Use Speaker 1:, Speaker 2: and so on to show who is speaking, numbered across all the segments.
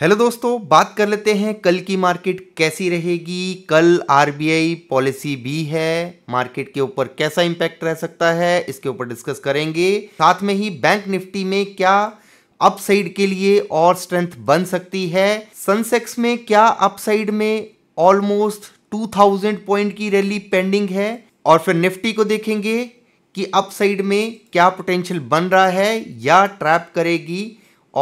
Speaker 1: hello दोस्तों बात कर लेते हैं कल की मार्केट कैसी रहेगी कल आरबीआई पॉलिसी भी है मार्केट के ऊपर कैसा इंपैक्ट रह सकता है इसके ऊपर डिस्कस करेंगे साथ में ही बैंक निफ्टी में क्या अपसाइड के लिए और स्ट्रेंथ बन सकती है सनसेक्स में क्या अपसाइड में ऑलमोस्ट 2000 पॉइंट की रैली पेंडिंग है और फिर निफ्टी को देखेंगे कि अपसाइड में क्या पोटेंशियल बन रहा है या ट्रैप करेगी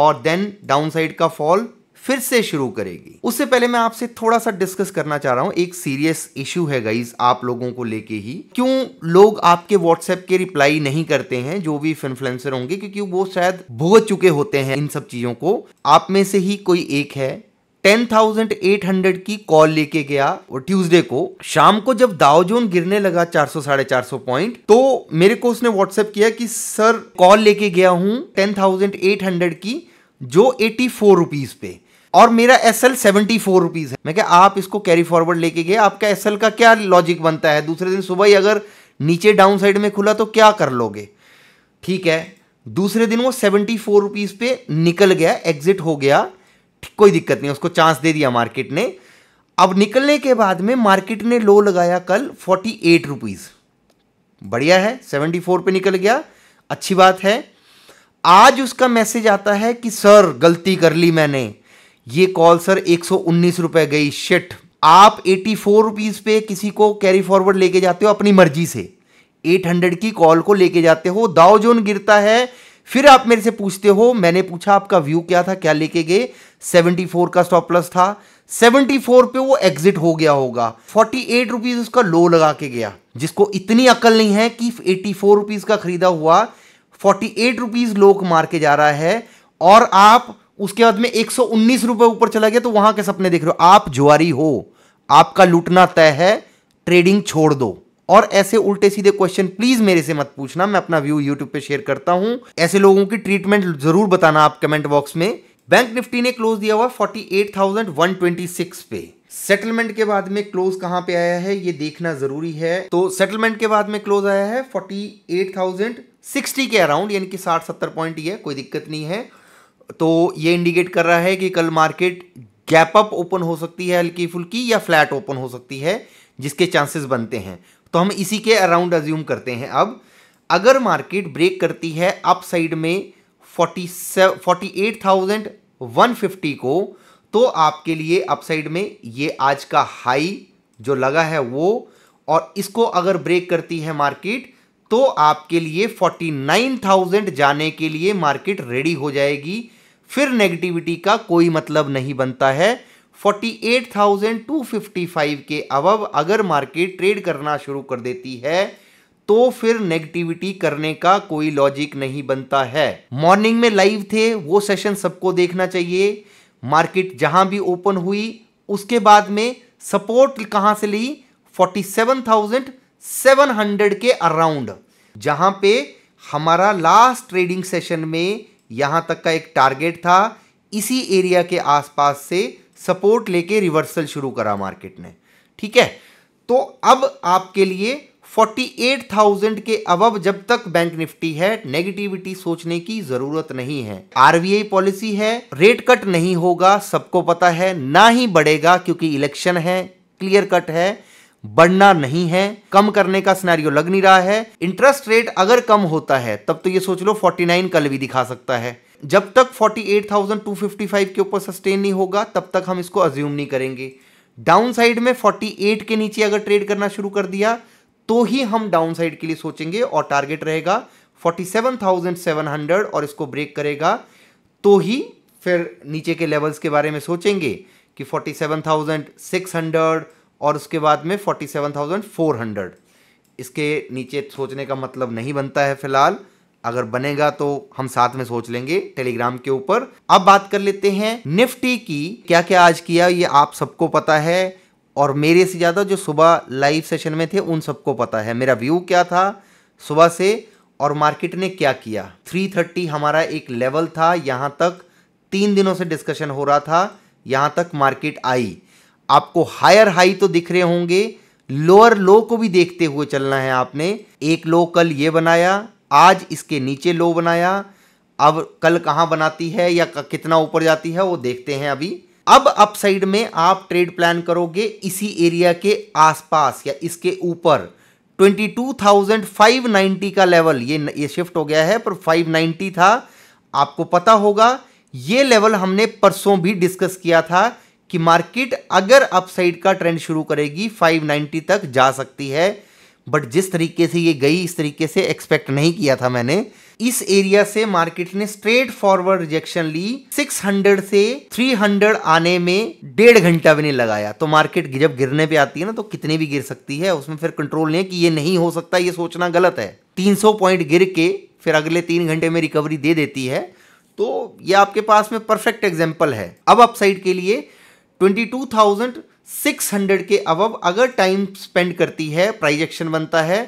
Speaker 1: और देन डाउनसाइड का फॉल फिर से शुरू करेगी उससे पहले मैं आपसे थोड़ा सा डिस्कस करना चाह रहा हूं एक सीरियस इश्यू है गाइज आप लोगों को लेके ही क्यों लोग आपके व्हाट्सएप के रिप्लाई नहीं करते हैं जो भी इन्फ्लुएंसर होंगे क्योंकि वो शायद भुगत चुके होते हैं इन सब चीजों को आप में से ही कोई एक है 10,800 की कॉल लेके गया और ट्यूसडे को शाम को जब दाव जोन गिरने लगा 400 साढ़े चार पॉइंट तो मेरे को उसने व्हाट्सएप किया कि सर कॉल लेके गया हूं 10,800 की जो एटी फोर रुपीज पे और मेरा S L seventy four rupees है मैं क्या आप इसको कैरी फॉरवर्ड लेके गए आपका एस एल का क्या लॉजिक बनता है दूसरे दिन सुबह ही अगर नीचे डाउन साइड में खुला तो क्या कर लोगे ठीक है दूसरे दिन वो सेवेंटी फोर रुपीज़ पे निकल गया एग्जिट हो गया कोई दिक्कत नहीं उसको चांस दे दिया मार्केट ने अब निकलने के बाद में मार्केट ने लो लगाया कल फोर्टी एट रुपीज़ बढ़िया है सेवेंटी फोर पे निकल गया अच्छी बात है आज उसका मैसेज आता है कि सर गलती कर ली मैंने ये कॉल सर एक सौ गई शिट आप एटी फोर रुपीज पे किसी को कैरी फॉरवर्ड लेके जाते हो अपनी मर्जी से 800 की कॉल को लेके जाते हो दाव जोन गिरता है फिर आप मेरे से पूछते हो मैंने पूछा आपका व्यू क्या था क्या लेके गए 74 का स्टॉप प्लस था 74 पे वो एग्जिट हो गया होगा 48 रुपीज उसका लो लगा के गया जिसको इतनी अकल नहीं है कि 84 रुपीज का खरीदा हुआ 48 रुपीज लो मार के जा रहा है और आप उसके बाद में एक सौ ऊपर चला गया तो वहां के सपने देख रहे हो आप जुआरी हो आपका लूटना तय है ट्रेडिंग छोड़ दो और ऐसे उल्टे सीधे क्वेश्चन प्लीज मेरे से मत पूछना मैं अपना व्यू यूट्यूब पे शेयर करता हूं ऐसे लोगों की ट्रीटमेंट जरूर बताना आप कमेंट बॉक्स में बैंक निफ्टी ने क्लोज दिया हुआ 48,126 पे सेटलमेंट के बाद में क्लोज कहां पे आया है ये देखना जरूरी है तो सेटलमेंट के बाद में क्लोज आया है फोर्टी के अराउंड यानी कि साठ सत्तर पॉइंट है कोई दिक्कत नहीं है तो ये इंडिकेट कर रहा है कि कल मार्केट गैप अप ओपन हो सकती है हल्की फुल्की या फ्लैट ओपन हो सकती है जिसके चांसेस बनते हैं तो हम इसी के अराउंड अज्यूम करते हैं अब अगर मार्केट ब्रेक करती है अप साइड में forty forty eight thousand one fifty को तो आपके लिए अपसाइड में ये आज का हाई जो लगा है वो और इसको अगर ब्रेक करती है मार्केट तो आपके लिए 49,000 जाने के लिए मार्केट रेडी हो जाएगी फिर नेगेटिविटी का कोई मतलब नहीं बनता है 48,255 के अब अगर मार्केट ट्रेड करना शुरू कर देती है तो फिर नेगेटिविटी करने का कोई लॉजिक नहीं बनता है मॉर्निंग में लाइव थे वो सेशन सबको देखना चाहिए मार्केट जहां भी ओपन हुई उसके बाद में सपोर्ट कहां से ली 47,700 के अराउंड जहां पे हमारा लास्ट ट्रेडिंग सेशन में यहां तक का एक टारगेट था इसी एरिया के आसपास से सपोर्ट लेके रिवर्सल शुरू करा मार्केट ने ठीक है तो अब आपके लिए 48,000 के अब जब तक बैंक निफ्टी है नेगेटिविटी सोचने की जरूरत नहीं है आरबीआई पॉलिसी है रेट कट नहीं होगा सबको पता है ना ही बढ़ेगा क्योंकि इलेक्शन है क्लियर कट है बढ़ना नहीं है कम करने का सिनेरियो लग नहीं रहा है इंटरेस्ट रेट अगर कम होता है तब तो ये सोच लो 49 कल भी दिखा सकता है जब तक 48,255 के ऊपर सस्टेन नहीं होगा तब तक हम इसको अज्यूम नहीं करेंगे डाउन साइड में 48 के नीचे अगर ट्रेड करना शुरू कर दिया तो ही हम डाउन साइड के लिए सोचेंगे और टारगेट रहेगा 47,700 और इसको ब्रेक करेगा तो ही फिर नीचे के लेवल्स के बारे में सोचेंगे कि 47,600 और उसके बाद में forty seven thousand four hundred इसके नीचे सोचने का मतलब नहीं बनता है फिलहाल अगर बनेगा तो हम साथ में सोच लेंगे टेलीग्राम के ऊपर अब बात कर लेते हैं निफ्टी की क्या क्या आज किया ये आप सबको पता है और मेरे से ज़्यादा जो सुबह लाइव सेशन में थे उन सबको पता है मेरा व्यू क्या था सुबह से और मार्केट ने क्या किया 330 हमारा एक लेवल था यहाँ तक तीन दिनों से डिस्कशन हो रहा था यहाँ तक मार्केट आई आपको हायर हाई तो दिख रहे होंगे लोअर लो को भी देखते हुए चलना है आपने एक लो कल ये बनाया आज इसके नीचे लो बनाया अब कल कहाँ बनाती है या कितना ऊपर जाती है वो देखते हैं अभी अब अपसाइड में आप ट्रेड प्लान करोगे इसी एरिया के आसपास या इसके ऊपर 22,590 का लेवल ये ये शिफ्ट हो गया है पर 590 था आपको पता होगा ये लेवल हमने परसों भी डिस्कस किया था कि मार्केट अगर अपसाइड का ट्रेंड शुरू करेगी 590 तक जा सकती है बट जिस तरीके से ये गई इस तरीके से एक्सपेक्ट नहीं किया था मैंने इस एरिया से मार्केट ने स्ट्रेट फॉरवर्ड रिजेक्शन ली 600 से 300 आने में डेढ़ घंटा भी नहीं लगाया तो मार्केट जब गिरने पे आती है ना तो कितने भी गिर सकती है उसमें फिर कंट्रोल नहीं है कि ये नहीं हो सकता ये सोचना गलत है 300 पॉइंट गिर के फिर अगले तीन घंटे में रिकवरी दे देती है तो ये आपके पास में परफेक्ट एग्जाम्पल है अब अपसाइड के लिए 22,600 के अबव अगर टाइम स्पेंड करती है प्राइज एक्शन बनता है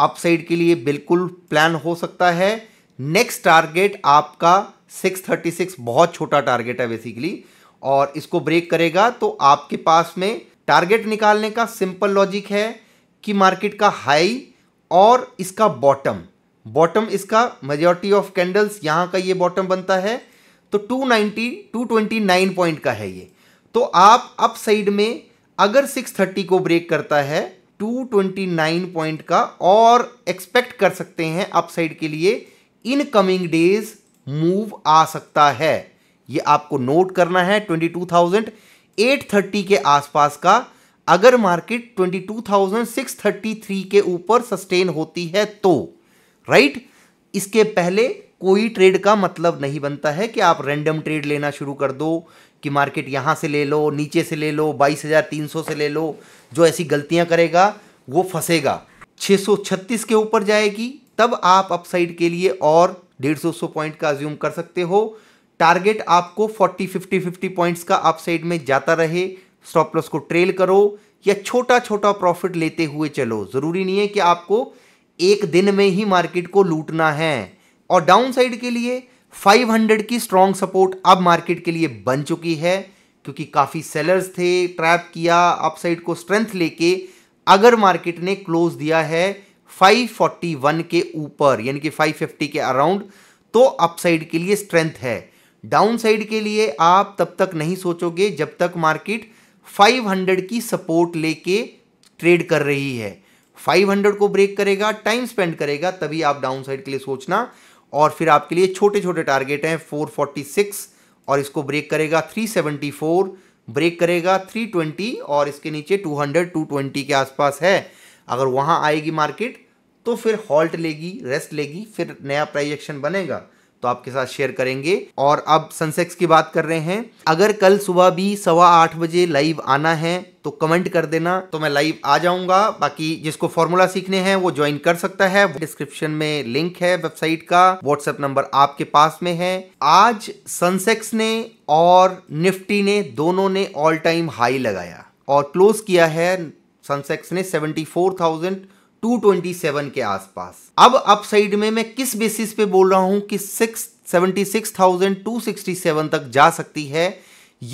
Speaker 1: अपसाइड के लिए बिल्कुल प्लान हो सकता है नेक्स्ट टारगेट आपका 636 बहुत छोटा टारगेट है बेसिकली और इसको ब्रेक करेगा तो आपके पास में टारगेट निकालने का सिंपल लॉजिक है कि मार्केट का हाई और इसका बॉटम बॉटम इसका मेजोरिटी ऑफ कैंडल्स यहाँ का ये बॉटम बनता है तो 290 229 पॉइंट का है ये तो आप अप साइड में अगर 630 को ब्रेक करता है 229 पॉइंट का और एक्सपेक्ट कर सकते हैं अप साइड के लिए इन कमिंग डेज मूव आ सकता है ये आपको नोट करना है 22,830 के आसपास का अगर मार्केट 22,633 के ऊपर सस्टेन होती है तो राइट इसके पहले कोई ट्रेड का मतलब नहीं बनता है कि आप रैंडम ट्रेड लेना शुरू कर दो कि मार्केट यहाँ से ले लो नीचे से ले लो बाईस हज़ार तीन सौ से ले लो जो ऐसी गलतियाँ करेगा वो फंसेगा 636 के ऊपर जाएगी तब आप अपसाइड के लिए और डेढ़ सौ सौ पॉइंट का ज्यूम कर सकते हो टारगेट आपको 40 50 50 पॉइंट्स का अपसाइड में जाता रहे स्टॉप लॉस को ट्रेल करो या छोटा छोटा प्रॉफिट लेते हुए चलो ज़रूरी नहीं है कि आपको एक दिन में ही मार्केट को लूटना है और डाउन साइड के लिए 500 की स्ट्रॉन्ग सपोर्ट अब मार्केट के लिए बन चुकी है क्योंकि काफ़ी सेलर्स थे ट्रैप किया अपसाइड को स्ट्रेंथ लेके अगर मार्केट ने क्लोज दिया है 541 के ऊपर यानी कि 550 के अराउंड तो अपसाइड के लिए स्ट्रेंथ है डाउनसाइड के लिए आप तब तक नहीं सोचोगे जब तक मार्केट 500 की सपोर्ट लेके ट्रेड कर रही है 500 को ब्रेक करेगा टाइम स्पेंड करेगा तभी आप डाउनसाइड के लिए सोचना और फिर आपके लिए छोटे छोटे टारगेट हैं 446 और इसको ब्रेक करेगा 374 ब्रेक करेगा 320 और इसके नीचे 200 220 के आसपास है अगर वहाँ आएगी मार्केट तो फिर हॉल्ट लेगी रेस्ट लेगी फिर नया प्राइजेक्शन बनेगा तो आपके साथ शेयर करेंगे और अब सनसेक्स की बात कर रहे हैं अगर कल सुबह भी सवा आठ बजे लाइव आना है तो कमेंट कर देना तो मैं लाइव आ जाऊंगा बाकी जिसको फॉर्मूला सीखने हैं वो ज्वाइन कर सकता है डिस्क्रिप्शन में लिंक है वेबसाइट का व्हाट्सएप नंबर आपके पास में है आज सनसेक्स ने और निफ्टी ने दोनों ने ऑल टाइम हाई लगाया और क्लोज किया है सनसेक्स ने सेवेंटी फोर थाउजेंड 227 के आसपास अब अपसाइड में मैं किस बेसिस पे बोल रहा हूं कि सिक्स सेवेंटी तक जा सकती है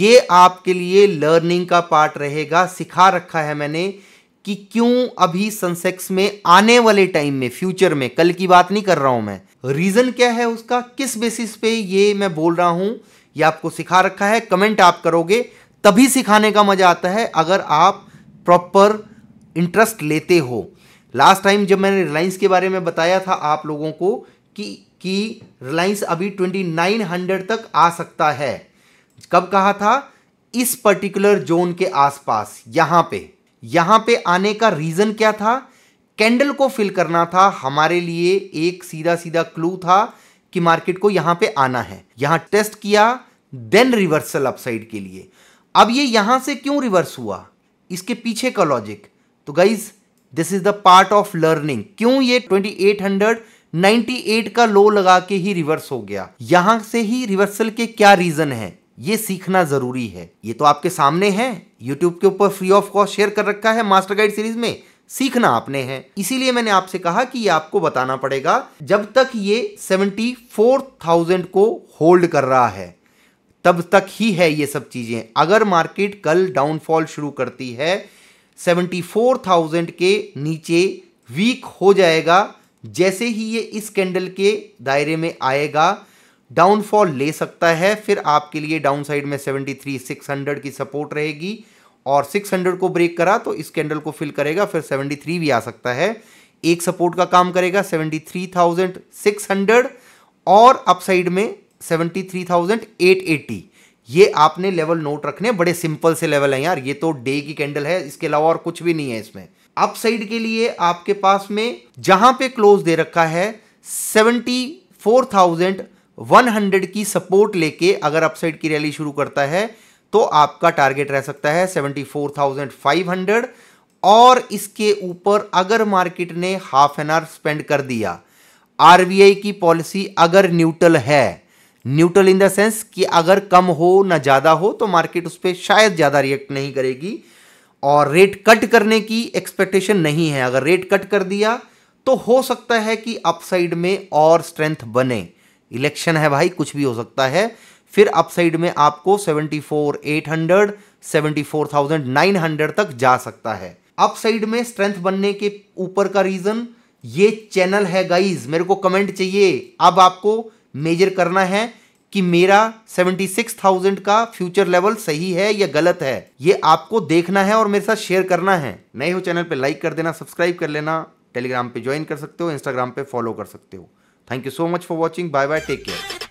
Speaker 1: ये आपके लिए लर्निंग का पार्ट रहेगा सिखा रखा है मैंने कि क्यों अभी सनसेक्स में आने वाले टाइम में फ्यूचर में कल की बात नहीं कर रहा हूं मैं रीजन क्या है उसका किस बेसिस पे ये मैं बोल रहा हूं ये आपको सिखा रखा है कमेंट आप करोगे तभी सिखाने का मजा आता है अगर आप प्रॉपर इंटरेस्ट लेते हो लास्ट टाइम जब मैंने रिलायंस के बारे में बताया था आप लोगों को कि कि रिलायंस अभी 2900 तक आ सकता है कब कहा था इस पर्टिकुलर जोन के आसपास यहां पे यहां पे आने का रीजन क्या था कैंडल को फिल करना था हमारे लिए एक सीधा सीधा क्लू था कि मार्केट को यहां पे आना है यहां टेस्ट किया देन रिवर्सल अपसाइड के लिए अब ये यहां से क्यों रिवर्स हुआ इसके पीछे का लॉजिक तो guys this is the part of learning क्यों ये 2898 का लो लगा के ही रिवर्स हो गया यहां से ही रिवर्सल के क्या रीजन है ये सीखना जरूरी है ये तो आपके सामने है यूट्यूब के ऊपर फ्री ऑफ कॉस्ट शेयर कर रखा है मास्टर गाइड सीरीज में सीखना आपने है इसीलिए मैंने आपसे कहा कि ये आपको बताना पड़ेगा जब तक ये 74,000 को होल्ड कर रहा है तब तक ही है ये सब चीजें अगर मार्केट कल डाउनफॉल शुरू करती है 74,000 के नीचे वीक हो जाएगा जैसे ही ये इस कैंडल के दायरे में आएगा डाउनफॉल ले सकता है फिर आपके लिए डाउन साइड में 73,600 की सपोर्ट रहेगी और 600 को ब्रेक करा तो इस कैंडल को फिल करेगा फिर 73 भी आ सकता है एक सपोर्ट का काम करेगा 73,600 और अपसाइड में 73,880 ये आपने लेवल नोट रखने बड़े सिंपल से लेवल है यार ये तो डे की कैंडल है इसके अलावा और कुछ भी नहीं है इसमें अप साइड के लिए आपके पास में जहां पे क्लोज दे रखा है seventy four thousand one hundred की सपोर्ट लेके अगर अपसाइड की रैली शुरू करता है तो आपका टारगेट रह सकता है फोर थाउजेंड फाइव हंड्रेड और इसके ऊपर अगर मार्केट ने हाफ एन आवर स्पेंड कर दिया आरबीआई की पॉलिसी अगर न्यूट्रल है न्यूट्रल इन द सेंस कि अगर कम हो ना ज़्यादा हो तो मार्केट उस पर शायद ज़्यादा रिएक्ट नहीं करेगी और रेट कट करने की एक्सपेक्टेशन नहीं है अगर रेट कट कर दिया तो हो सकता है कि अपसाइड में और स्ट्रेंथ बने इलेक्शन है भाई कुछ भी हो सकता है फिर अपसाइड में आपको 74,800, 74,900 तक जा सकता है अपसाइड में स्ट्रेंथ बनने के ऊपर का रीज़न ये चैनल है गाइज मेरे को कमेंट चाहिए अब आपको मेजर करना है कि मेरा 76,000 का फ्यूचर लेवल सही है या गलत है ये आपको देखना है और मेरे साथ शेयर करना है नए हो चैनल पे लाइक कर देना सब्सक्राइब कर लेना टेलीग्राम पे ज्वाइन कर सकते हो इंस्टाग्राम पे फॉलो कर सकते हो thank you so much for watching bye bye take care